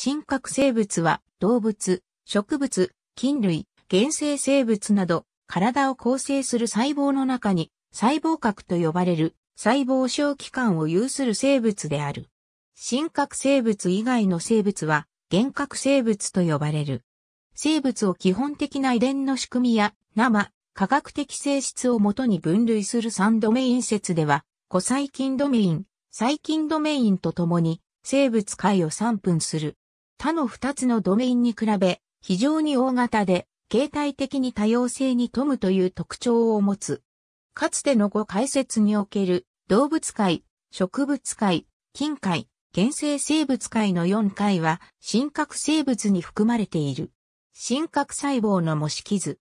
真核生物は動物、植物、菌類、原生生物など体を構成する細胞の中に細胞核と呼ばれる細胞小器官を有する生物である。真核生物以外の生物は原核生物と呼ばれる。生物を基本的な遺伝の仕組みや生、科学的性質をもとに分類する3ドメイン説では、古細菌ドメイン、細菌ドメインとともに生物界を散分する他の2つのドメインに比べ、非常に大型で、形態的に多様性に富むという特徴を持つ。かつての5解説における、動物界、植物界、近界、原生生物界の4界は、真核生物に含まれている。真核細胞の模式図。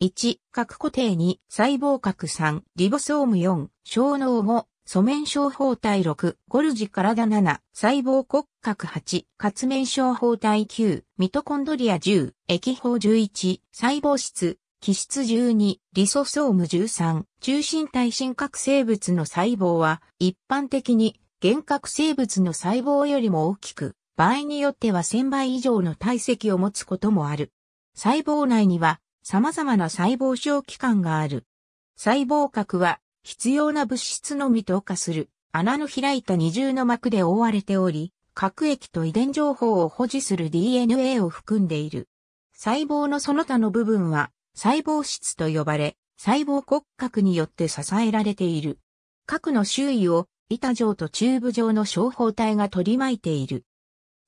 1、核固定2、細胞核3、リボソーム4、小脳5、素面症法体6、ゴルジ体7、細胞骨格8、活面症法体9、ミトコンドリア10、液胞11、細胞質、基質12、リソソーム13、中心体真核生物の細胞は、一般的に、原核生物の細胞よりも大きく、場合によっては1000倍以上の体積を持つこともある。細胞内には様々な細胞小器官がある。細胞核は必要な物質のみ透過する、穴の開いた二重の膜で覆われており、核液と遺伝情報を保持する DNA を含んでいる。細胞のその他の部分は、細胞質と呼ばれ、細胞骨格によって支えられている。核の周囲を板状とチューブ状の小胞体が取り巻いている。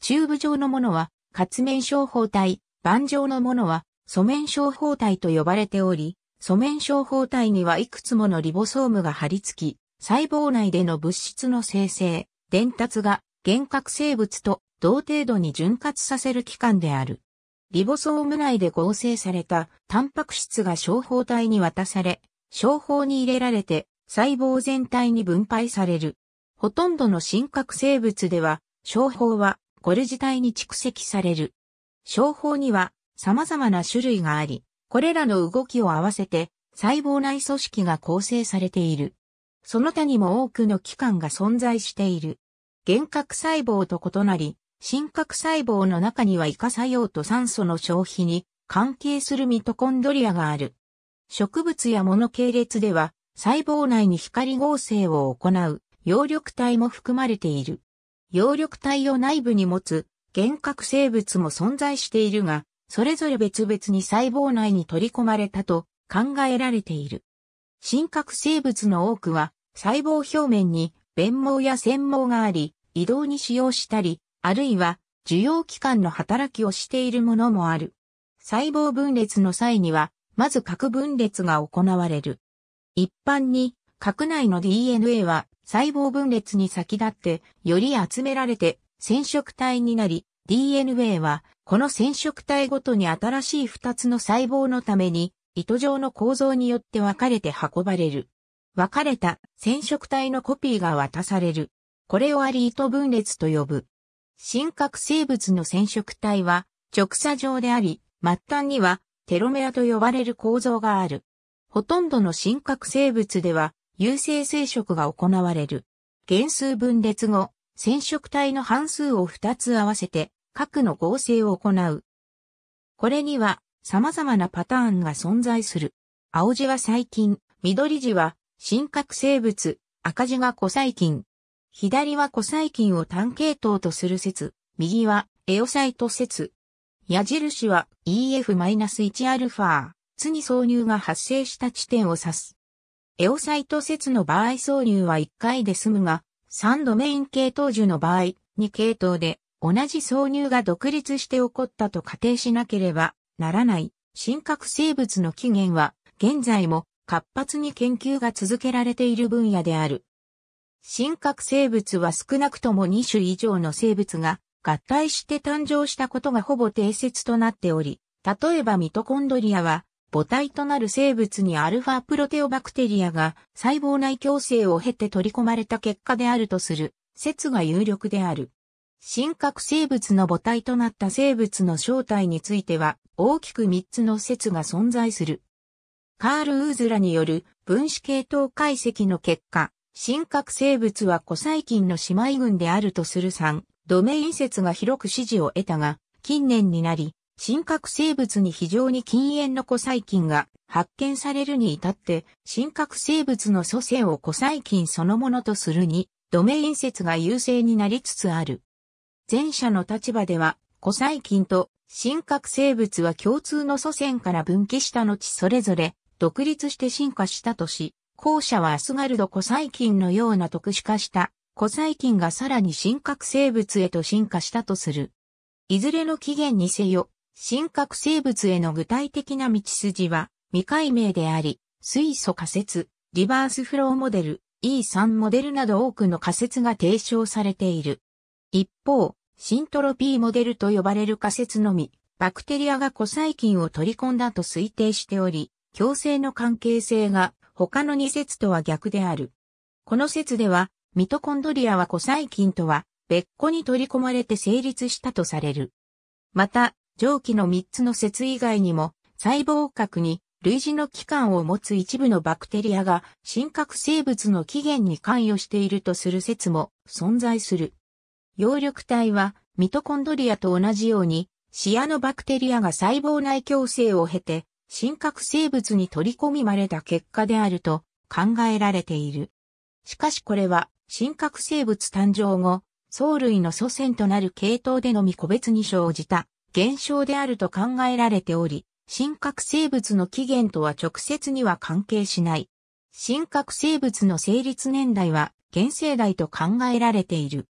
チューブ状のものは、活面小胞体、板状のものは、素面小胞体と呼ばれており、素面症胞体にはいくつものリボソームが張り付き、細胞内での物質の生成、伝達が原核生物と同程度に潤滑させる器官である。リボソーム内で合成されたタンパク質が小胞体に渡され、小胞に入れられて細胞全体に分配される。ほとんどの真核生物では、小胞はこれ自体に蓄積される。小胞には様々な種類があり、これらの動きを合わせて細胞内組織が構成されている。その他にも多くの器官が存在している。幻覚細胞と異なり、真核細胞の中にはイカ作用と酸素の消費に関係するミトコンドリアがある。植物やモノ系列では細胞内に光合成を行う葉緑体も含まれている。葉緑体を内部に持つ幻覚生物も存在しているが、それぞれ別々に細胞内に取り込まれたと考えられている。真核生物の多くは細胞表面に弁毛や繊毛があり、移動に使用したり、あるいは受容器官の働きをしているものもある。細胞分裂の際には、まず核分裂が行われる。一般に、核内の DNA は細胞分裂に先立って、より集められて染色体になり、DNA は、この染色体ごとに新しい二つの細胞のために、糸状の構造によって分かれて運ばれる。分かれた染色体のコピーが渡される。これをアリ糸分裂と呼ぶ。真核生物の染色体は直射状であり、末端にはテロメアと呼ばれる構造がある。ほとんどの真核生物では有性生殖が行われる。原数分裂後、染色体の半数を2つ合わせて核の合成を行う。これには様々なパターンが存在する。青字は細菌、緑字は真核生物、赤字が古細菌。左は古細菌を単系統とする説、右はエオサイト説。矢印は EF-1α、つに挿入が発生した地点を指す。エオサイト説の場合挿入は1回で済むが、3度メイン系統樹の場合、2系統で同じ挿入が独立して起こったと仮定しなければならない真核生物の起源は現在も活発に研究が続けられている分野である。真核生物は少なくとも2種以上の生物が合体して誕生したことがほぼ定説となっており、例えばミトコンドリアは母体となる生物にアルファプロテオバクテリアが細胞内共生を経て取り込まれた結果であるとする説が有力である。真核生物の母体となった生物の正体については大きく3つの説が存在する。カール・ウーズラによる分子系統解析の結果、真核生物は古細菌の姉妹群であるとする3、ドメイン説が広く支持を得たが、近年になり、真核生物に非常に禁煙の古細菌が発見されるに至って、真核生物の祖先を古細菌そのものとするに、ドメイン説が優勢になりつつある。前者の立場では、古細菌と真核生物は共通の祖先から分岐した後それぞれ独立して進化したとし、後者はアスガルド古細菌のような特殊化した古細菌がさらに真核生物へと進化したとする。いずれの起源にせよ、真核生物への具体的な道筋は未解明であり、水素仮説、リバースフローモデル、E3 モデルなど多くの仮説が提唱されている。一方、シントロピーモデルと呼ばれる仮説のみ、バクテリアが古細菌を取り込んだと推定しており、共生の関係性が他の2説とは逆である。この説では、ミトコンドリアは古細菌とは別個に取り込まれて成立したとされる。また、上記の3つの説以外にも、細胞核に類似の器官を持つ一部のバクテリアが真核生物の起源に関与しているとする説も存在する。葉緑体はミトコンドリアと同じようにシアノバクテリアが細胞内共生を経て真核生物に取り込みまれた結果であると考えられている。しかしこれは真核生物誕生後、藻類の祖先となる系統でのみ個別に生じた現象であると考えられており、真核生物の起源とは直接には関係しない。真核生物の成立年代は現生代と考えられている。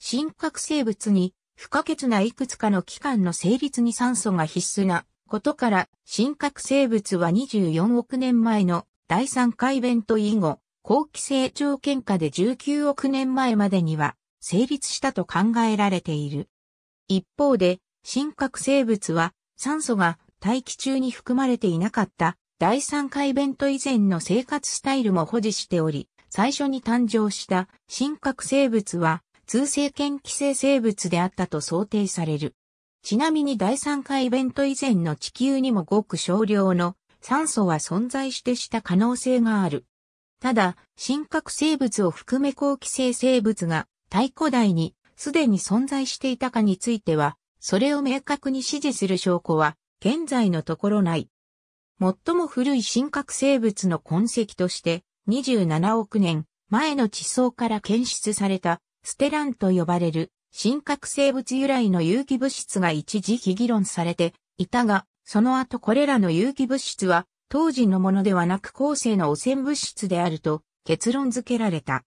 真核生物に不可欠ないくつかの器官の成立に酸素が必須なことから、真核生物は24億年前の第三回弁と以後、後期成長喧嘩で19億年前までには成立したと考えられている。一方で、真核生物は酸素が大気中に含まれていなかった第三回弁と以前の生活スタイルも保持しており、最初に誕生した真核生物は通生圏寄生生物であったと想定される。ちなみに第3回イベント以前の地球にもごく少量の酸素は存在してした可能性がある。ただ、真核生物を含め後期生生物が太古代にすでに存在していたかについては、それを明確に指示する証拠は現在のところない。最も古い真核生物の痕跡として27億年前の地層から検出されたステランと呼ばれる、真核生物由来の有機物質が一時期議論されていたが、その後これらの有機物質は、当時のものではなく後世の汚染物質であると結論付けられた。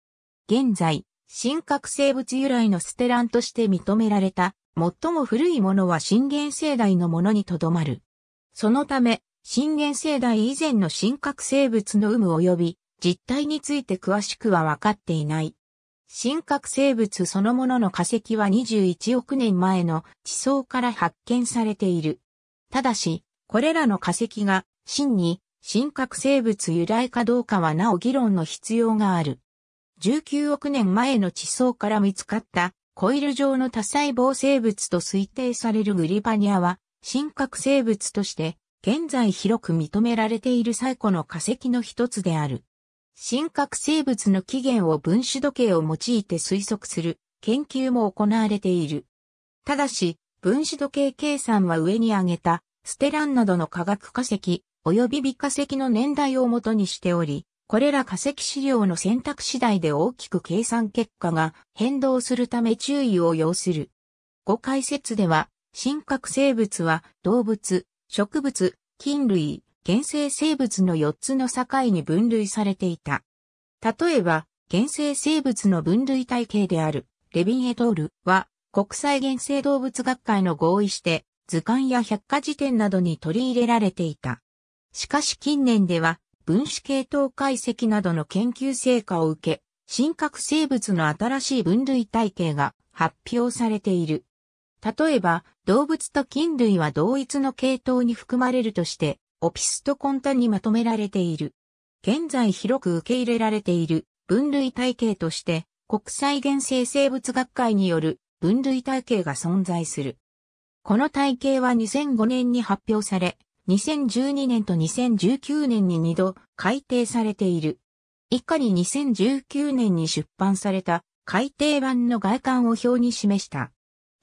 現在、真核生物由来のステランとして認められた、最も古いものは新元世代のものにとどまる。そのため、新元世代以前の真核生物の有無及び実態について詳しくは分かっていない。深核生物そのものの化石は21億年前の地層から発見されている。ただし、これらの化石が真に深核生物由来かどうかはなお議論の必要がある。19億年前の地層から見つかったコイル状の多細胞生物と推定されるグリバニアは深核生物として現在広く認められている最古の化石の一つである。真核生物の起源を分子時計を用いて推測する研究も行われている。ただし、分子時計計算は上に挙げたステランなどの化学化石及び微化石の年代をもとにしており、これら化石資料の選択次第で大きく計算結果が変動するため注意を要する。ご解説では、真核生物は動物、植物、菌類、原生生物の4つの境に分類されていた。例えば、原生生物の分類体系である、レビンエトールは、国際原生動物学会の合意して、図鑑や百科事典などに取り入れられていた。しかし近年では、分子系統解析などの研究成果を受け、真核生物の新しい分類体系が発表されている。例えば、動物と菌類は同一の系統に含まれるとして、オピストコンタにまとめられている。現在広く受け入れられている分類体系として国際原生生物学会による分類体系が存在する。この体系は2005年に発表され、2012年と2019年に2度改定されている。以下に2019年に出版された改定版の外観を表に示した。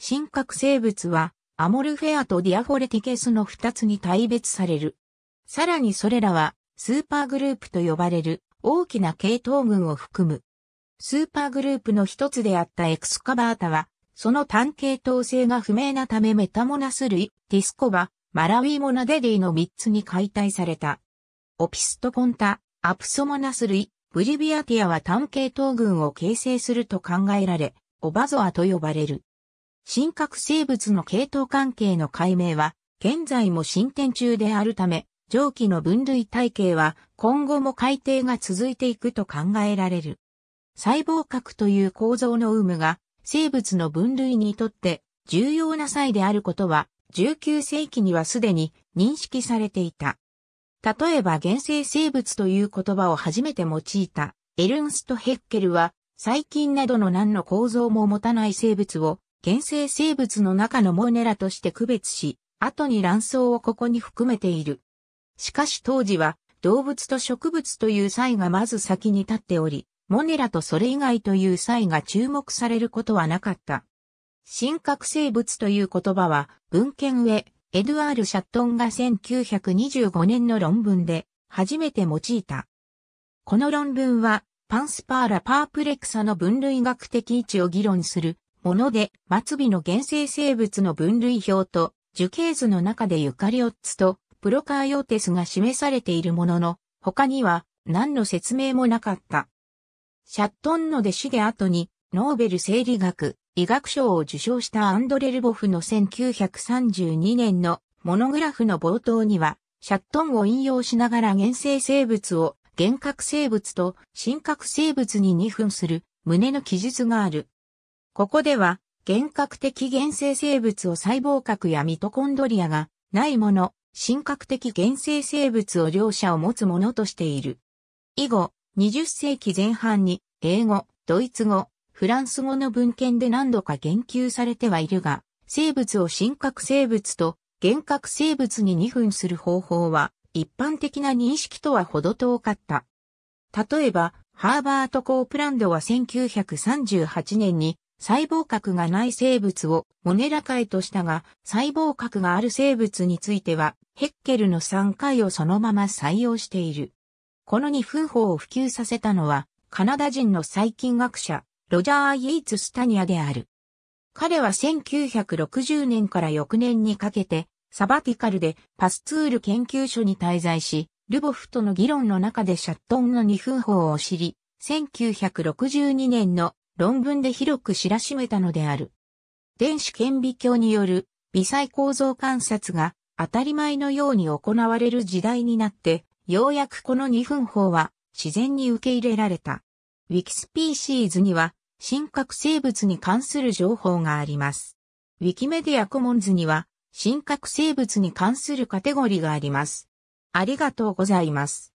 深刻生物はアモルフェアとディアフォレティケスの2つに大別される。さらにそれらは、スーパーグループと呼ばれる大きな系統群を含む。スーパーグループの一つであったエクスカバータは、その単系統性が不明なためメタモナス類、ディスコバ、マラウィモナデディの3つに解体された。オピストコンタ、アプソモナス類、ブリビアティアは単系統群を形成すると考えられ、オバゾアと呼ばれる。真核生物の系統関係の解明は、現在も進展中であるため、蒸気の分類体系は今後も改定が続いていくと考えられる。細胞核という構造の有無が生物の分類にとって重要な際であることは19世紀にはすでに認識されていた。例えば原生生物という言葉を初めて用いたエルンスト・ヘッケルは細菌などの何の構造も持たない生物を原生生物の中のモネラとして区別し、後に卵巣をここに含めているしかし当時は動物と植物という際がまず先に立っており、モネラとそれ以外という際が注目されることはなかった。深核生物という言葉は文献上、エドワール・シャットンが1925年の論文で初めて用いた。この論文はパンスパーラ・パープレクサの分類学的位置を議論するもので、末尾の原生生物の分類表と樹形図の中でユカリオッツとプロカーヨーテスが示されているものの、他には何の説明もなかった。シャットンの弟子で後に、ノーベル生理学、医学賞を受賞したアンドレルボフの1932年のモノグラフの冒頭には、シャットンを引用しながら原生生物を幻覚生物と真核生物に2分する胸の記述がある。ここでは、幻覚的原生生物を細胞核やミトコンドリアがないもの、神格的原生生物を両者を持つものとしている。以後、20世紀前半に英語、ドイツ語、フランス語の文献で何度か言及されてはいるが、生物を神格生物と原格生物に二分する方法は一般的な認識とは程遠かった。例えば、ハーバート・コープランドは1938年に細胞核がない生物をモネラ界としたが、細胞核がある生物についてはヘッケルの3回をそのまま採用している。この二分法を普及させたのは、カナダ人の細菌学者、ロジャー・イエイツ・スタニアである。彼は1960年から翌年にかけて、サバティカルでパスツール研究所に滞在し、ルボフとの議論の中でシャットンの二分法を知り、1962年の論文で広く知らしめたのである。電子顕微鏡による微細構造観察が当たり前のように行われる時代になって、ようやくこの二分法は自然に受け入れられた。ウィキスピーシーズには、深刻生物に関する情報があります。ウィキメディアコモンズには、深刻生物に関するカテゴリがあります。ありがとうございます。